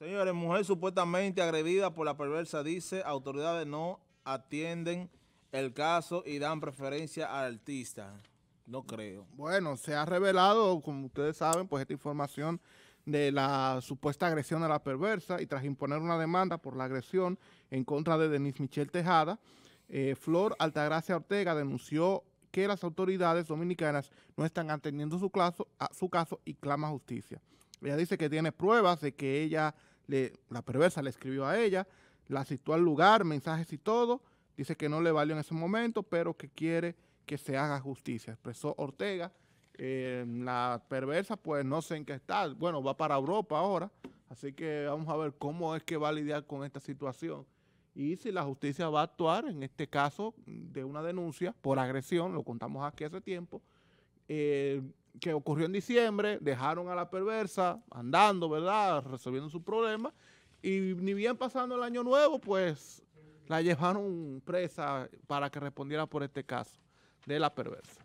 Señores, mujer supuestamente agredida por la perversa dice, autoridades no atienden el caso y dan preferencia al artista. No creo. Bueno, se ha revelado, como ustedes saben, pues esta información de la supuesta agresión a la perversa y tras imponer una demanda por la agresión en contra de Denise Michel Tejada, eh, Flor Altagracia Ortega denunció que las autoridades dominicanas no están atendiendo su caso y clama justicia. Ella dice que tiene pruebas de que ella la perversa le escribió a ella, la citó al lugar, mensajes y todo, dice que no le valió en ese momento, pero que quiere que se haga justicia, expresó Ortega. Eh, la perversa, pues no sé en qué está. Bueno, va para Europa ahora, así que vamos a ver cómo es que va a lidiar con esta situación y si la justicia va a actuar, en este caso, de una denuncia por agresión, lo contamos aquí hace tiempo, eh, que ocurrió en diciembre, dejaron a la perversa andando, ¿verdad? Resolviendo sus problema, Y ni bien pasando el año nuevo, pues la llevaron presa para que respondiera por este caso de la perversa.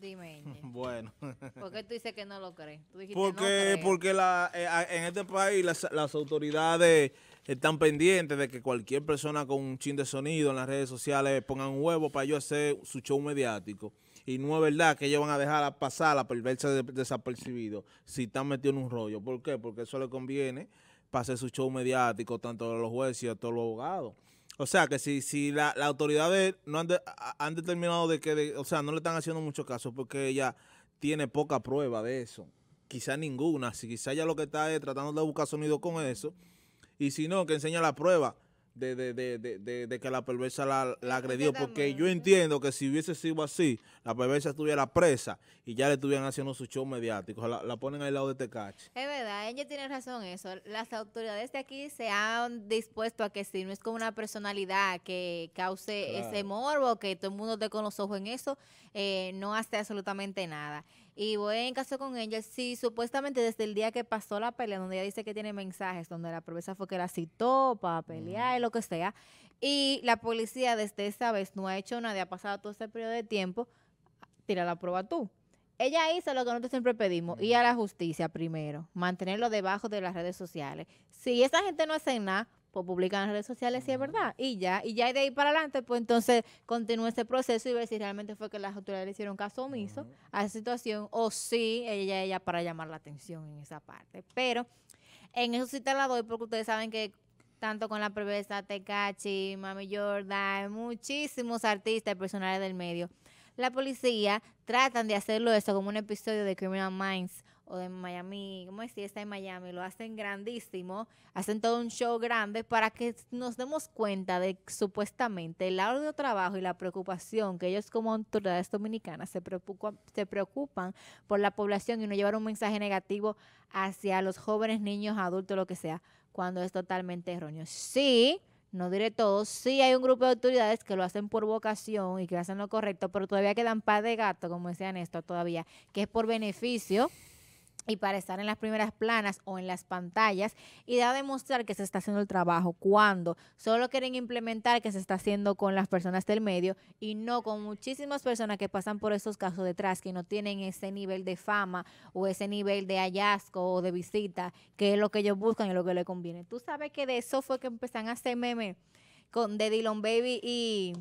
Dime. Bueno. ¿Por qué tú dices que no lo crees? porque porque la, eh, en este país las, autoridades están pendientes de que cualquier persona con un chin de sonido en las redes sociales pongan un huevo para yo hacer su show mediático. Y no es verdad que ellos van a dejar pasar a perversa desapercibido si están metidos en un rollo. ¿Por qué? Porque eso le conviene para hacer su show mediático tanto a los jueces y a todos los abogados. O sea, que si, si las la autoridades no han, determinado de que, o sea, no le están haciendo mucho caso porque ella tiene poca prueba de eso. Quizá ninguna. Si quizá ella lo que está es tratando de buscar sonido con eso. Y si no, que enseña la prueba de, de, que la perversa la, agredió, porque yo entiendo que si hubiese sido así, la perversa estuviera presa y ya le estuvieran haciendo su show mediático, la, ponen al lado de Tecachi. Este es verdad, ella tiene razón eso. Las autoridades de aquí se han dispuesto a que si no es como una personalidad que cause ese morbo, que todo el mundo esté con los ojos en eso, eh, no hace absolutamente nada. Y voy en caso con ella, Sí, supuestamente desde el día que pasó la pelea, donde ella dice que tiene mensajes, donde la promesa fue que la citó para pelear y lo que sea. Y la policía desde esa vez no ha hecho nada, ha pasado todo ese periodo de tiempo. Tira la prueba tú. Ella hizo lo que nosotros siempre pedimos, ir a la justicia primero, mantenerlo debajo de las redes sociales. Si esa gente no hace nada, pues publican en redes sociales si es verdad. Y ya, y ya de ahí para adelante, pues entonces continúa ese proceso y ver si realmente fue que las autoridades le hicieron caso omiso a esa situación o si ella, ella para llamar la atención en esa parte. Pero en eso sí te la doy porque ustedes saben que tanto con la perversa Tecachi, Mami Jordan, muchísimos artistas y personales del medio. La policía tratan de hacerlo eso como un episodio de Criminal Minds o de Miami, ¿cómo es? Está en Miami, lo hacen grandísimo, hacen todo un show grande para que nos demos cuenta de supuestamente el de trabajo y la preocupación que ellos como autoridades dominicanas se preocupan, se preocupan por la población y no llevar un mensaje negativo hacia los jóvenes, niños, adultos, lo que sea, cuando es totalmente erróneo. Sí, no diré todo sí hay un grupo de autoridades que lo hacen por vocación y que hacen lo correcto, pero todavía quedan par de gatos, como decía Néstor, todavía, que es por beneficio y para estar en las primeras planas o en las pantallas y da a demostrar que se está haciendo el trabajo cuando solo quieren implementar que se está haciendo con las personas del medio y no con muchísimas personas que pasan por esos casos detrás que no tienen ese nivel de fama o ese nivel de hallazgo o de visita que es lo que ellos buscan y lo que les conviene. Tú sabes que de eso fue que empezaron a hacer meme con de Dylan Baby y,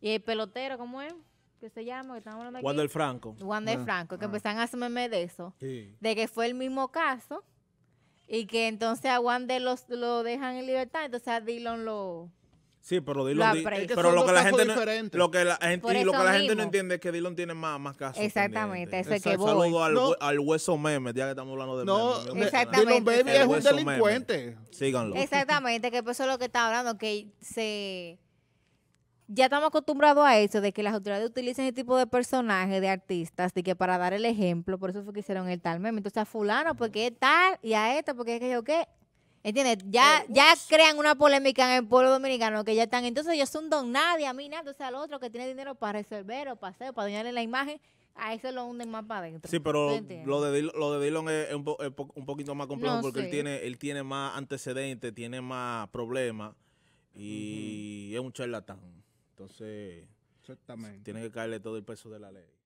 y el pelotero, ¿cómo es? que se llama, Wander Franco. Wander ah. Franco, que ah. empezaron pues a meme de eso. De que fue el mismo caso y que entonces a Wander los, lo dejan en libertad, entonces a Dillon lo... Sí, pero Dillon... Lo pero lo que, la gente no, lo que la gente, lo que la gente no entiende es que Dillon tiene más, más casos. Exactamente, eso es que voy. al, hueso meme, ya que estamos hablando de no, exactamente. es un delincuente. Síganlo. Exactamente, que eso es lo que está hablando, que se ya estamos acostumbrados a eso, de que las autoridades utilicen ese tipo de personajes, de artistas, de que para dar el ejemplo, por eso fue que hicieron el tal meme. Entonces a fulano, porque es tal, y a esta, porque es que yo qué. ¿Entiendes? Ya, eh, ya crean una polémica en el pueblo dominicano que ya están. Entonces ellos son don nadie, a mí nada, O sea al otro que tiene dinero para resolver o para hacer, para dañarle la imagen. A eso lo hunden más para adentro. Sí, pero lo de, Dillon, lo de es, un un, poquito más complejo porque él tiene él tiene más antecedentes, tiene más problemas y es un charlatán. Entonces, tiene que caerle todo el peso de la ley.